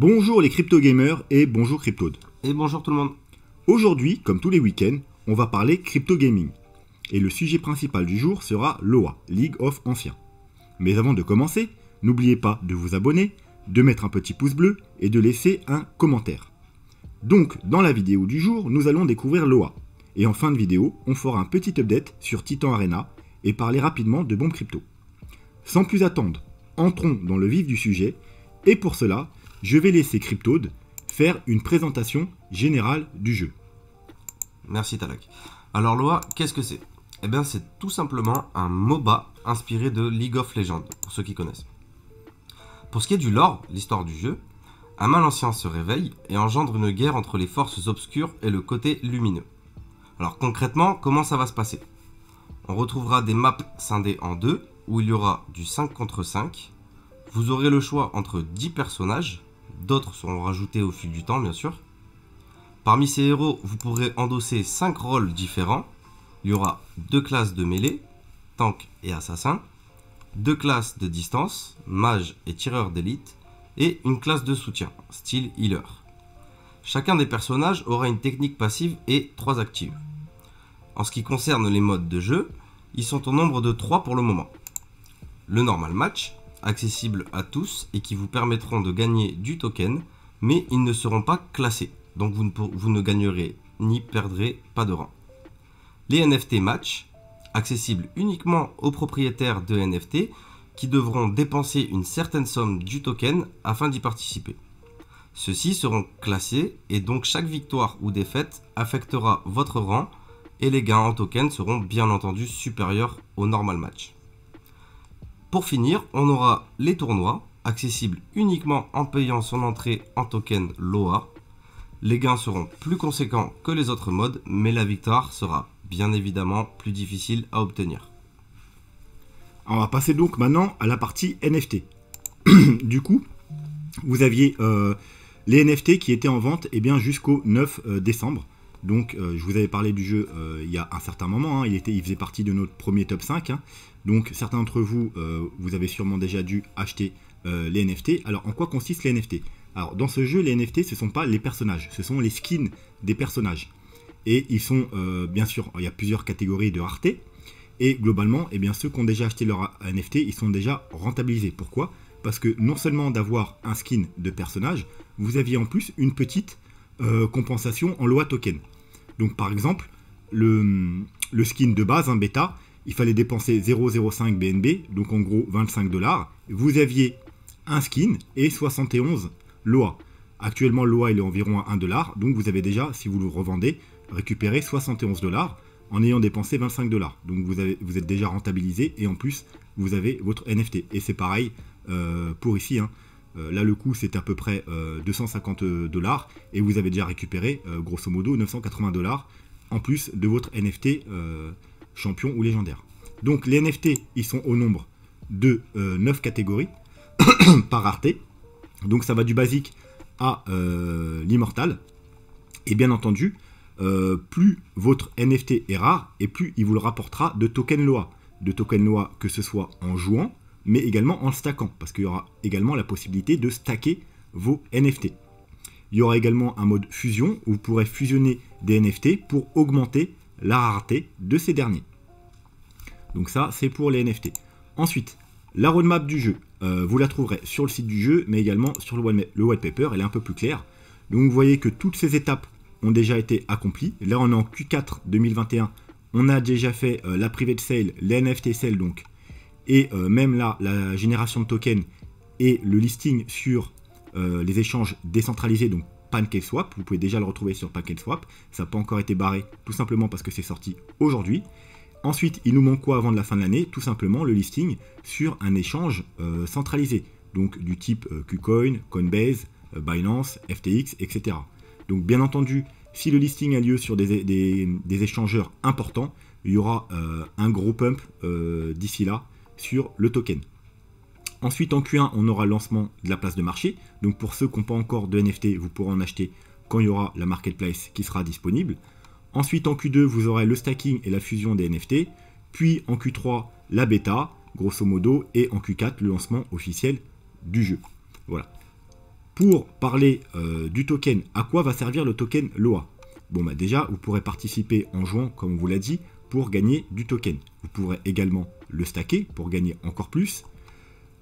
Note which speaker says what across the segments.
Speaker 1: Bonjour les crypto gamers et bonjour Crypto. Et bonjour tout le monde. Aujourd'hui, comme tous les week-ends, on va parler crypto gaming. Et le sujet principal du jour sera l'OA, League of Anciens. Mais avant de commencer, n'oubliez pas de vous abonner, de mettre un petit pouce bleu et de laisser un commentaire. Donc, dans la vidéo du jour, nous allons découvrir l'OA. Et en fin de vidéo, on fera un petit update sur Titan Arena et parler rapidement de bombes crypto. Sans plus attendre, entrons dans le vif du sujet. Et pour cela, je vais laisser Cryptode faire une présentation générale
Speaker 2: du jeu. Merci Talak. Alors Loa, qu'est-ce que c'est Eh bien c'est tout simplement un MOBA inspiré de League of Legends, pour ceux qui connaissent. Pour ce qui est du lore, l'histoire du jeu, un mal ancien se réveille et engendre une guerre entre les forces obscures et le côté lumineux. Alors concrètement, comment ça va se passer On retrouvera des maps scindées en deux, où il y aura du 5 contre 5. Vous aurez le choix entre 10 personnages, D'autres seront rajoutés au fil du temps, bien sûr. Parmi ces héros, vous pourrez endosser 5 rôles différents. Il y aura deux classes de mêlée, tank et assassin, deux classes de distance, mage et tireur d'élite, et une classe de soutien, style healer. Chacun des personnages aura une technique passive et 3 actives. En ce qui concerne les modes de jeu, ils sont au nombre de 3 pour le moment. Le normal match, accessibles à tous et qui vous permettront de gagner du token, mais ils ne seront pas classés. Donc vous ne, vous ne gagnerez ni perdrez pas de rang. Les NFT Match, accessibles uniquement aux propriétaires de NFT qui devront dépenser une certaine somme du token afin d'y participer. Ceux-ci seront classés et donc chaque victoire ou défaite affectera votre rang et les gains en token seront bien entendu supérieurs au normal match. Pour finir, on aura les tournois, accessibles uniquement en payant son entrée en token LOA. Les gains seront plus conséquents que les autres modes, mais la victoire sera bien évidemment plus difficile à obtenir.
Speaker 1: On va passer donc maintenant à la partie NFT. du coup, vous aviez euh, les NFT qui étaient en vente et eh bien jusqu'au 9 euh, décembre. Donc, euh, je vous avais parlé du jeu euh, il y a un certain moment. Hein, il, était, il faisait partie de notre premier top 5. Hein. donc, certains d'entre vous, euh, vous avez sûrement déjà dû acheter les NFT. Alors, en quoi consistent les NFT Alors, dans ce jeu, les NFT, ce ne sont pas les personnages, ce sont les skins des personnages. Et ils sont, bien sûr, il y a plusieurs catégories de rareté. Et globalement, et eh bien, ceux qui ont déjà acheté leur NFT, ils sont déjà rentabilisés. Pourquoi Parce que non seulement d'avoir un skin de personnage, vous aviez en plus une petite euh, compensation en loi token. Donc par exemple, le, skin de base, un bêta, il fallait dépenser 0,05 BNB, donc en gros 25 dollars. Vous aviez un skin et 71 LOA. Actuellement, l'OA il est environ à 1 dollar, donc vous avez déjà, si vous le revendez, récupéré 71 dollars en ayant dépensé 25 dollars. Donc vous, avez, vous êtes déjà rentabilisé et en plus, vous avez votre NFT. Et c'est pareil euh, pour ici. Hein. Euh, là, le coût, c'est à peu près 250 euh, dollars et vous avez déjà récupéré, euh, grosso modo, 980 dollars en plus de votre NFT champion ou légendaire. Donc, les NFT, ils sont au nombre de 9 catégories par rareté. Donc, ça va du basique à l'immortal. Et bien entendu, plus votre NFT est rare et plus il vous le rapportera de token loi, De token loi que ce soit en jouant, mais également en stackant, parce qu'il y aura également la possibilité de stacker vos NFT. Il y aura également un mode fusion où vous pourrez fusionner des NFT pour augmenter la rareté de ces derniers. Donc ça, c'est pour les NFT. Ensuite, la roadmap du jeu, euh, vous la trouverez sur le site du jeu, mais également sur le, white paper, elle est un peu plus claire. Donc vous voyez que toutes ces étapes ont déjà été accomplies. Là, on est en Q4 2021, on a déjà fait euh, la private sale, les NFT sale donc, et euh, même là, la génération de tokens et le listing sur euh, les échanges décentralisés, donc PancakeSwap, vous pouvez déjà le retrouver sur PancakeSwap. Ça n'a pas encore été barré, tout simplement parce que c'est sorti aujourd'hui. Ensuite, il nous manque quoi avant de la fin de l'année Tout simplement le listing sur un échange euh, centralisé, donc du type KuCoin, Coinbase, Binance, FTX, etc. Donc bien entendu, si le listing a lieu sur des, échangeurs importants, il y aura un gros pump d'ici là sur le token. Ensuite, en Q1, on aura le lancement de la place de marché. Donc pour ceux qui n'ont pas encore de NFT, vous pourrez en acheter quand il y aura la marketplace qui sera disponible. Ensuite, en Q2, vous aurez le stacking et la fusion des NFT. Puis en Q3, la bêta, grosso modo. Et en Q4, le lancement officiel du jeu. Voilà. Pour parler euh, du token, à quoi va servir le token LOA Bon, bah déjà, vous pourrez participer en jouant, comme on vous l'a dit, pour gagner du token. Vous pourrez également le stacker pour gagner encore plus.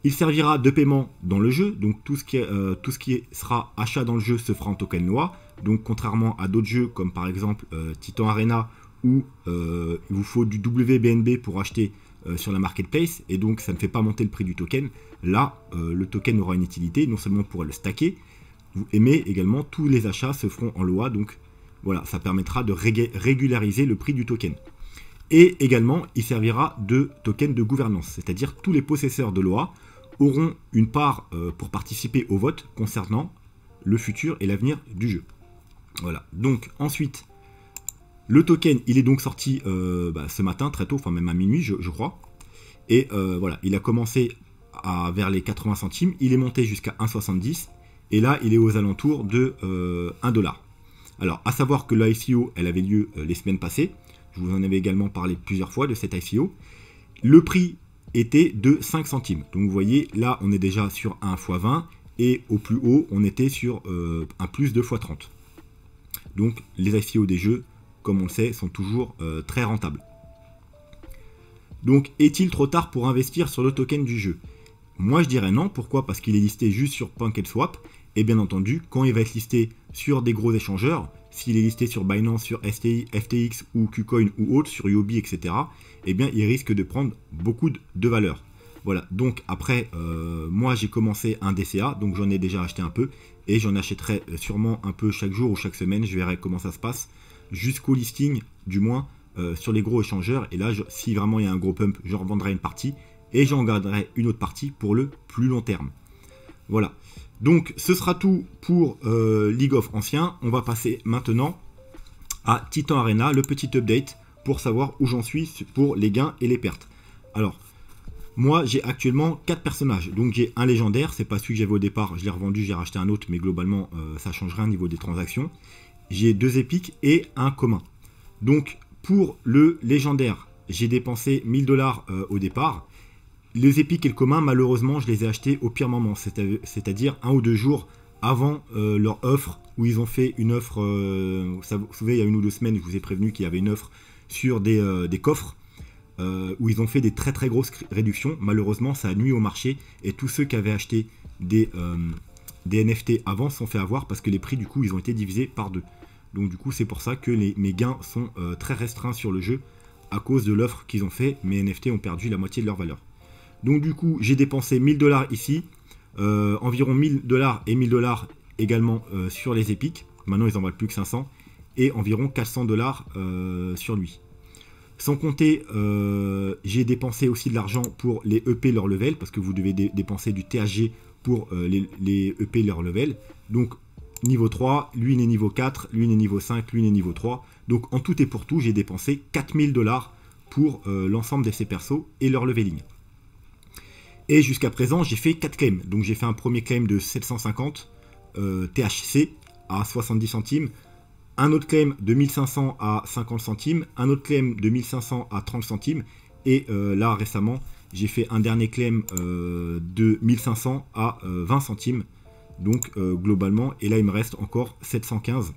Speaker 1: Il servira de paiement dans le jeu, donc tout ce qui, euh, tout ce qui sera achat dans le jeu se fera en token loi. Donc contrairement à d'autres jeux comme par exemple euh, Titan Arena où euh, il vous faut du WBNB pour acheter sur la marketplace et donc ça ne fait pas monter le prix du token. Là, le token aura une utilité non seulement pour le stacker, mais également tous les achats se feront en loi. Donc voilà, ça permettra de régulariser le prix du token. Et également, il servira de token de gouvernance, c'est-à-dire tous les possesseurs de l'OA auront une part euh, pour participer au vote concernant le futur et l'avenir du jeu. Voilà, donc ensuite, le token, il est donc sorti euh, bah, ce matin, très tôt, enfin même à minuit, je, crois. Et euh, voilà, il a commencé à, vers les 80 centimes, il est monté jusqu'à 1,70, et là, il est aux alentours de 1 dollar. Alors, à savoir que l'ICO, elle avait lieu les semaines passées, vous en avez également parlé plusieurs fois de cet ICO. Le prix était de 5 centimes. Donc vous voyez, là, on est déjà sur 1 x 20 et au plus haut, on était sur euh, un plus 2 x 30. Donc les ICO des jeux, comme on le sait, sont toujours euh, très rentables. Donc est-il trop tard pour investir sur le token du jeu Moi je dirais non, pourquoi Parce qu'il est listé juste sur PancakeSwap et bien entendu, quand il va être listé sur des gros échangeurs, s'il est listé sur Binance, sur STI, FTX ou KuCoin ou autre, sur Yobi, etc., eh bien, il risque de prendre beaucoup de valeur. Voilà, donc après, euh, moi j'ai commencé un DCA, donc j'en ai déjà acheté un peu, et j'en achèterai euh, sûrement un peu chaque jour ou chaque semaine, je verrai comment ça se passe, jusqu'au listing, du moins, euh, sur les gros échangeurs, et là, si vraiment il y a un gros pump, je revendrai une partie, et j'en garderai une autre partie pour le plus long terme. Voilà. Donc ce sera tout pour euh, League of Anciens. On va passer maintenant à Titan Arena, le petit update pour savoir où j'en suis pour les gains et les pertes. Alors, moi j'ai actuellement 4 personnages. Donc j'ai un légendaire, c'est pas celui que j'avais au départ, je l'ai revendu, j'ai racheté un autre, mais globalement ça euh, ça change rien au niveau des transactions. J'ai deux épiques et un commun. Donc pour le légendaire, j'ai dépensé 1000 dollars euh, au départ. Les épiques et le commun, malheureusement, je les ai achetés au pire moment, c'est-à-dire un ou deux jours avant euh, leur offre, où ils ont fait une offre, euh, Ça vous savez, il y a une ou deux semaines, je vous ai prévenu qu'il y avait une offre sur des, euh, coffres, où ils ont fait des très très grosses réductions. Malheureusement, ça a nuit au marché, et tous ceux qui avaient acheté des, NFT avant sont fait avoir, parce que les prix, du coup, ils ont été divisés par deux. Donc du coup, c'est pour ça que mes gains sont très restreints sur le jeu, à cause de l'offre qu'ils ont fait, mes NFT ont perdu la moitié de leur valeur. Donc du coup, j'ai dépensé 1000 dollars ici, euh, environ 1000 dollars et 1000 dollars également euh, sur les épiques. Maintenant, ils en valent plus que 500 et environ 400 dollars euh, sur lui. Sans compter, j'ai dépensé aussi de l'argent pour les EP leur level parce que vous devez dépenser du THG pour les, EP e leur level. Donc niveau 3, lui il est niveau 4, lui il est niveau 5, lui il est niveau 3. Donc en tout et pour tout, j'ai dépensé 4000 dollars pour l'ensemble de ces persos et leur leveling. Et jusqu'à présent, j'ai fait 4 claims. Donc j'ai fait un premier claim de 750 euh, THC à 70 centimes, un autre claim de 1500 à 50 centimes, un autre claim de 1500 à 30 centimes, et euh, là récemment, j'ai fait un dernier claim euh, de 1500 à 20 centimes. Donc globalement, et là il me reste encore 715.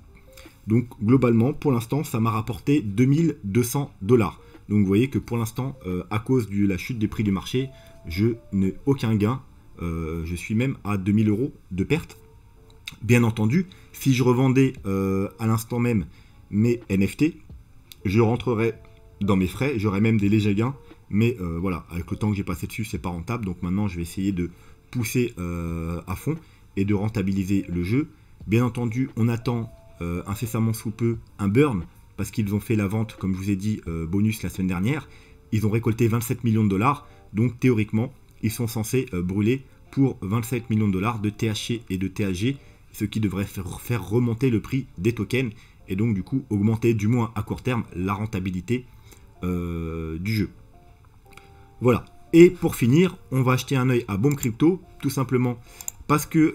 Speaker 1: Donc globalement, pour l'instant, ça m'a rapporté 2200 dollars. Donc vous voyez que pour l'instant, euh, à cause de la chute des prix du marché, je n'ai aucun gain. Euh, je suis même à 2000 euros de perte. Bien entendu, si je revendais euh, à l'instant même mes NFT, je rentrerais dans mes frais, j'aurais même des légers gains. Mais voilà, avec le temps que j'ai passé dessus, c'est pas rentable. Donc maintenant, je vais essayer de pousser à fond et de rentabiliser le jeu. Bien entendu, on attend incessamment sous peu un burn parce qu'ils ont fait la vente, comme je vous ai dit, euh, bonus la semaine dernière. Ils ont récolté 27 millions de dollars, donc théoriquement, ils sont censés euh, brûler pour 27 millions de dollars de THC et de THG, ce qui devrait faire, remonter le prix des tokens et donc du coup augmenter du moins à court terme la rentabilité euh, du jeu. Voilà. Et pour finir, on va acheter un œil à bon Crypto, tout simplement parce que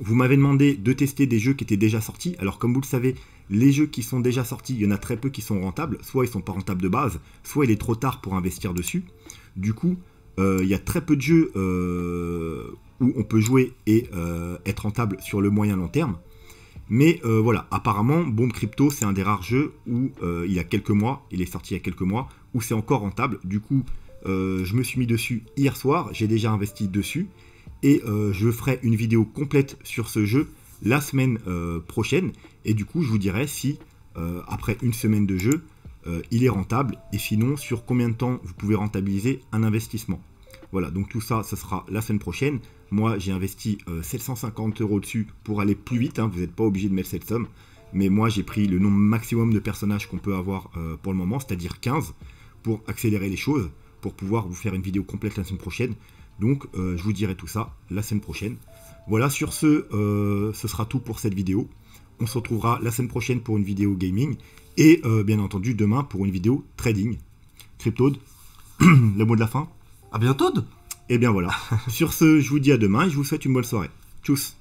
Speaker 1: vous m'avez demandé de tester des jeux qui étaient déjà sortis. Alors comme vous le savez, les jeux qui sont déjà sortis, il y en a très peu qui sont rentables. Soit ils sont pas rentables de base, soit il est trop tard pour investir dessus. Du coup, euh, il y a très peu de jeux euh, où on peut jouer et euh, être rentable sur le moyen long terme. Mais voilà, apparemment, Bombe Crypto, c'est un des rares jeux où il y a quelques mois, il est sorti il y a quelques mois, où c'est encore rentable. Du coup, je me suis mis dessus hier soir, j'ai déjà investi dessus, et je ferai une vidéo complète sur ce jeu la semaine euh, prochaine. Et du coup, je vous dirai si, euh, après une semaine de jeu, euh, il est rentable. Et sinon, sur combien de temps vous pouvez rentabiliser un investissement. Voilà, donc tout ça, ce sera la semaine prochaine. Moi, j'ai investi 750 euros dessus pour aller plus vite. Hein. Vous n'êtes pas obligé de mettre cette somme. Mais moi, j'ai pris le nombre maximum de personnages qu'on peut avoir pour le moment, c'est-à-dire 15, pour accélérer les choses, pour pouvoir vous faire une vidéo complète la semaine prochaine. Donc, je vous dirai tout ça la semaine prochaine. Voilà, sur ce, euh, ce sera tout pour cette vidéo. On se retrouvera la semaine prochaine pour une vidéo gaming et euh, bien entendu demain pour une vidéo trading. Cryptode, le mot de la fin. À bientôt. Et eh bien voilà. sur ce, je vous dis à demain et je vous souhaite une bonne soirée. Tchuss.